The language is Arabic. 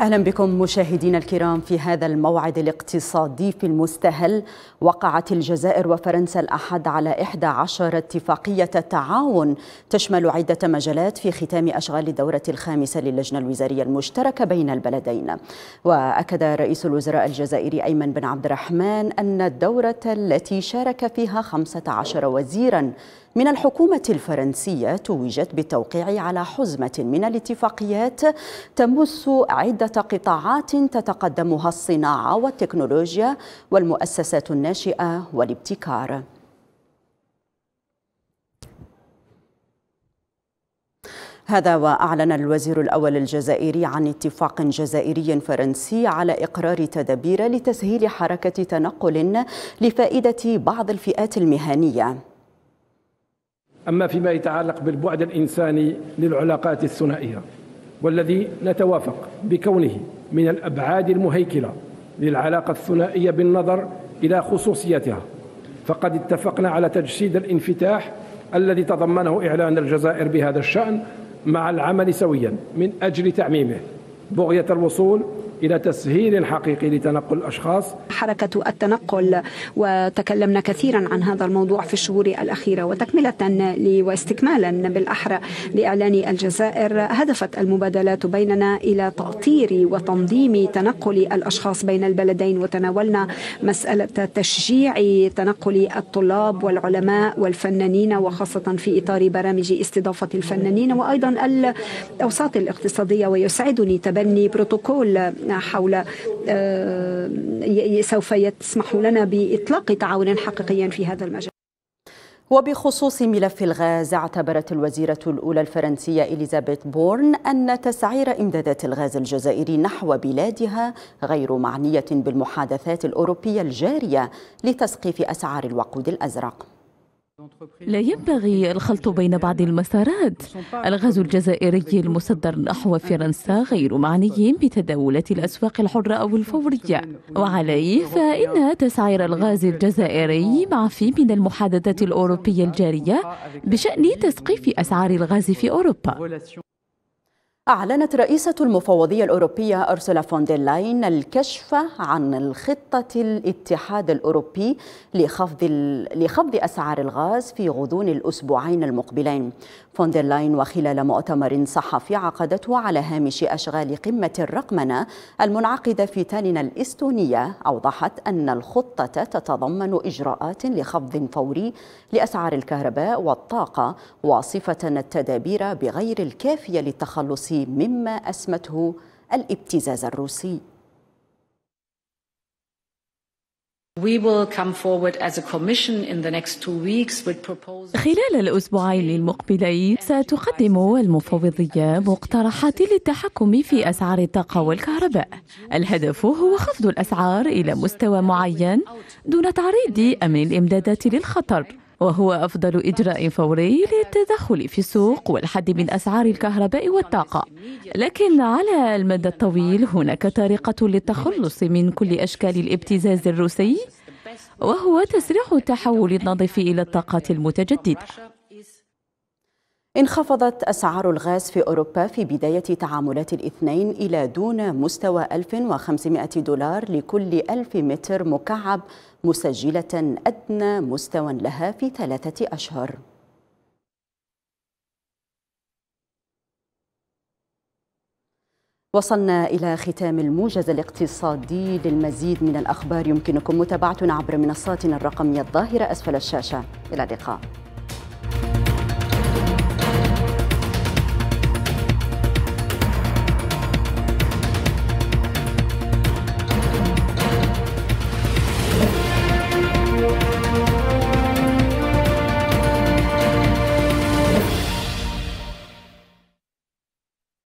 اهلا بكم مشاهدينا الكرام في هذا الموعد الاقتصادي في المستهل وقعت الجزائر وفرنسا الاحد على 11 اتفاقيه تعاون تشمل عده مجالات في ختام اشغال الدوره الخامسه للجنه الوزاريه المشتركه بين البلدين واكد رئيس الوزراء الجزائري ايمن بن عبد الرحمن ان الدوره التي شارك فيها 15 وزيرا من الحكومة الفرنسية توجت بالتوقيع على حزمة من الاتفاقيات تمس عدة قطاعات تتقدمها الصناعة والتكنولوجيا والمؤسسات الناشئة والابتكار هذا وأعلن الوزير الأول الجزائري عن اتفاق جزائري فرنسي على إقرار تدابير لتسهيل حركة تنقل لفائدة بعض الفئات المهنية أما فيما يتعلق بالبعد الإنساني للعلاقات الثنائية والذي نتوافق بكونه من الأبعاد المهيكلة للعلاقة الثنائية بالنظر إلى خصوصيتها فقد اتفقنا على تجسيد الانفتاح الذي تضمنه إعلان الجزائر بهذا الشأن مع العمل سويا من أجل تعميمه بغية الوصول إلى تسهيل حقيقي لتنقل الأشخاص حركة التنقل وتكلمنا كثيرا عن هذا الموضوع في الشهور الأخيرة وتكملة واستكمالا بالأحرى لإعلان الجزائر هدفت المبادلات بيننا إلى تأطير وتنظيم تنقل الأشخاص بين البلدين وتناولنا مسألة تشجيع تنقل الطلاب والعلماء والفنانين وخاصة في إطار برامج استضافة الفنانين وأيضا الأوساط الاقتصادية ويسعدني تبني بروتوكول حول آه، سوف يسمح لنا بإطلاق تعاون حقيقي في هذا المجال وبخصوص ملف الغاز اعتبرت الوزيرة الأولى الفرنسية إليزابيث بورن أن تسعير إمدادات الغاز الجزائري نحو بلادها غير معنية بالمحادثات الأوروبية الجارية لتسقيف أسعار الوقود الأزرق لا ينبغي الخلط بين بعض المسارات الغاز الجزائري المصدر نحو فرنسا غير معني بتداولات الأسواق الحرة أو الفورية وعليه فإن تسعير الغاز الجزائري معفي من المحادثات الأوروبية الجارية بشأن تسقيف أسعار الغاز في أوروبا أعلنت رئيسة المفوضية الأوروبية أرسولا فون لاين الكشف عن الخطة الاتحاد الأوروبي لخفض لخفض أسعار الغاز في غضون الأسبوعين المقبلين فون دير لاين وخلال مؤتمر صحفي عقدته على هامش أشغال قمة الرقمنة المنعقدة في تالين الإستونية أوضحت أن الخطة تتضمن إجراءات لخفض فوري لأسعار الكهرباء والطاقة واصفة التدابير بغير الكافية للتخلص مما أسمته الابتزاز الروسي خلال الأسبوعين المقبلين ستقدم المفوضية مقترحات للتحكم في أسعار الطاقة والكهرباء الهدف هو خفض الأسعار إلى مستوى معين دون تعريض أمن الإمدادات للخطر وهو أفضل إجراء فوري للتدخل في السوق والحد من أسعار الكهرباء والطاقة لكن على المدى الطويل هناك طريقة للتخلص من كل أشكال الابتزاز الروسي وهو تسريع التحول النظيف إلى الطاقة المتجددة انخفضت أسعار الغاز في أوروبا في بداية تعاملات الاثنين إلى دون مستوى 1500 دولار لكل 1000 متر مكعب مسجلة أدنى مستوى لها في ثلاثة أشهر وصلنا إلى ختام الموجز الاقتصادي للمزيد من الأخبار يمكنكم متابعتنا عبر منصاتنا الرقمية الظاهرة أسفل الشاشة إلى اللقاء